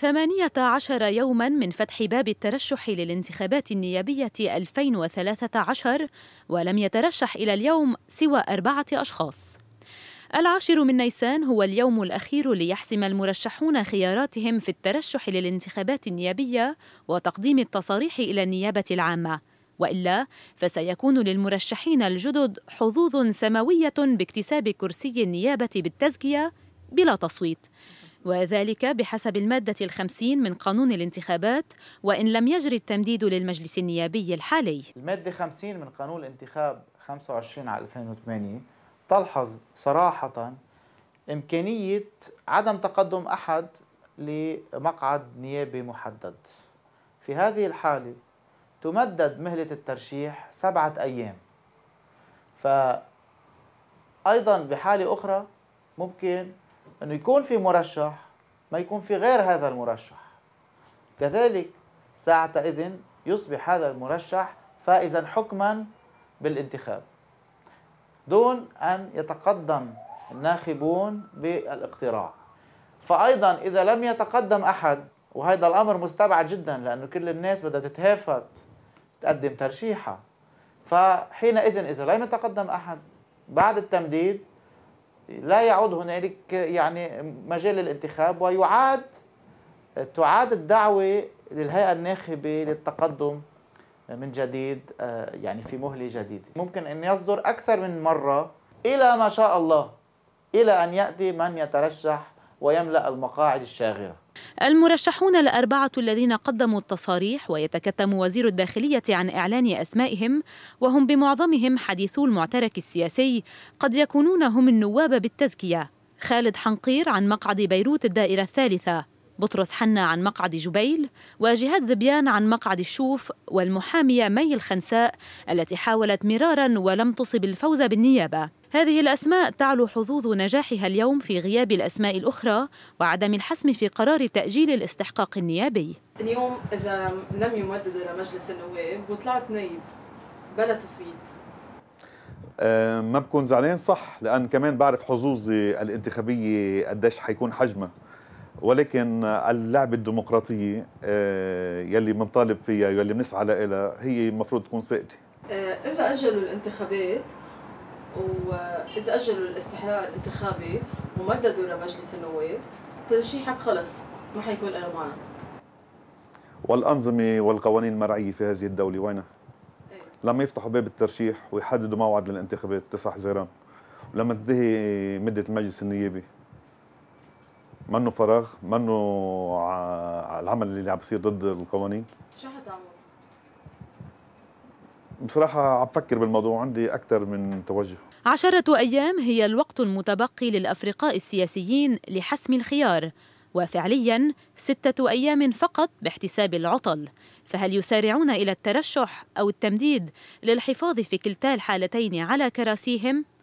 18 يوما من فتح باب الترشح للانتخابات النيابية 2013 ولم يترشح إلى اليوم سوى أربعة أشخاص العاشر من نيسان هو اليوم الأخير ليحسم المرشحون خياراتهم في الترشح للانتخابات النيابية وتقديم التصاريح إلى النيابة العامة وإلا فسيكون للمرشحين الجدد حظوظ سماوية باكتساب كرسي النيابة بالتزكية بلا تصويت وذلك بحسب المادة الخمسين من قانون الانتخابات وإن لم يجري التمديد للمجلس النيابي الحالي المادة خمسين من قانون الانتخاب 25 على 2008 تلحظ صراحة إمكانية عدم تقدم أحد لمقعد نيابي محدد في هذه الحالة تمدد مهلة الترشيح سبعة أيام فأيضا بحالة أخرى ممكن أنه يكون في مرشح ما يكون في غير هذا المرشح كذلك ساعتئذ يصبح هذا المرشح فائزا حكما بالانتخاب دون أن يتقدم الناخبون بالاقتراع فأيضا إذا لم يتقدم أحد وهذا الأمر مستبعد جدا لأنه كل الناس بدها تتهافت تقدم ترشيحها فحينئذ إذا لم يتقدم أحد بعد التمديد لا يعود هنالك يعني مجال للانتخاب ويعاد تعاد الدعوة للهيئة الناخبة للتقدم من جديد آه، يعني في مهلة جديدة ممكن أن يصدر أكثر من مرة إلى ما شاء الله إلى أن يأتي من يترشح ويملأ المقاعد الشاغرة المرشحون الأربعة الذين قدموا التصاريح ويتكتم وزير الداخلية عن إعلان أسمائهم وهم بمعظمهم حديثو المعترك السياسي قد يكونون هم النواب بالتزكية خالد حنقير عن مقعد بيروت الدائرة الثالثة بطرس حنا عن مقعد جبيل وجهاد ذبيان عن مقعد الشوف والمحامية مي الخنساء التي حاولت مرارا ولم تصب الفوز بالنيابة هذه الأسماء تعلو حظوظ نجاحها اليوم في غياب الأسماء الأخرى وعدم الحسم في قرار تأجيل الاستحقاق النيابي اليوم إذا لم يمددوا لمجلس النواب وطلعت نايب بلا تصويت أه ما بكون زعلان صح لأن كمان بعرف حظوظي الانتخابية قديش حيكون حجمها ولكن اللعبة الديمقراطية أه يلي بنطالب فيها يلي بنسعى لها هي المفروض تكون سائدة أه، إذا أجلوا الانتخابات واذا اجلوا الاستحقاق الانتخابي ومددوا لمجلس النواب ترشيحك خلص ما حيكون له معنى والانظمه والقوانين المرعيه في هذه الدوله وينها؟ إيه. لما يفتحوا باب الترشيح ويحددوا موعد للانتخابات 9 حزيران ولما تنتهي مده المجلس النيابي منه فراغ منه العمل اللي عم بيصير ضد القوانين شو حتعمل؟ بصراحة عم بفكر بالموضوع عندي أكثر من توجه عشرة أيام هي الوقت المتبقي للأفرقاء السياسيين لحسم الخيار وفعليا ستة أيام فقط باحتساب العطل فهل يسارعون إلى الترشح أو التمديد للحفاظ في كلتا الحالتين على كراسيهم؟